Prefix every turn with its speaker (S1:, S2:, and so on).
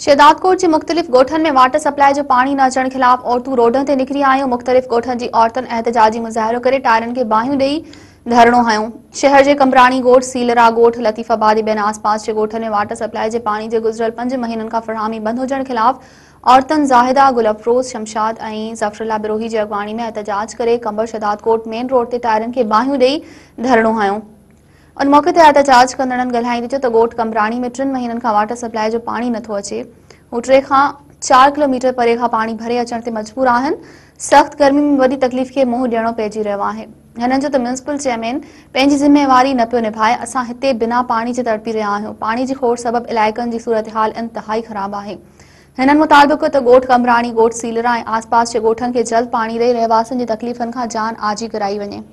S1: शेदादकोट जे मुख़्तलिफ़ ॻोठनि में वाटर सप्लाई जो पाणी न अचणु खिलाफ़ु औरतूं रोडनि ते निकिरी आहियूं मुख़्तलिफ़ ॻोठनि जी औरतनि एतिजाज मुज़ाहिरो करे टायरनि खे बाहियूं ॾेई धरणो हुयो शहर जे कंबराणी ॻोठु सीलरा गोठ लतीफ़ाबाद ॿियनि आसपास जे ॻोठनि में वाटर सप्लाई जे पानी जे गुज़िरियल पंज महीननि खां फ़रहामी बंदि हुजणु ख़िलाफ़ु औरतनि ज़ाहिदा गुलफ़रोज़ शमशाद ऐं ज़फरला बिरोही जी अॻवाणी में एतजाज करे कंबर शेदादकोट मेन रोड ते टाइरनि खे बाहियूं ॾेई धरणो हुयो उन मौक़े ते आतिजाज कंदड़नि ॻाल्हाईंदी अचे त ॻोठु कंभराणी में टिनि महीननि खां वाटर सप्लाई जो पाणी नथो अचे हू टे खां चारि किलोमीटर परे खां पाणी भरे अचण ते मजबूर आहिनि सख़्त गर्मी में वॾी तकलीफ़ खे मुंहुं ॾियणो पइजी रहियो आहे हिननि जो त मुंसिपल चेयरमैन पंहिंजी ज़िम्मेवारी न पियो निभाए असां हिते बिना पाणी जे तड़पी रहिया आहियूं पाणी जी खोड़ इलाइक़नि जी सूरत हाल ख़राबु आहे हिननि मुताबिक़ त ॻोठु ॻोठु सीलरा ऐं जे ॻोठनि खे जल्द पाणी ॾेई जी तकलीफ़ुनि खां जान आजी कराई वञे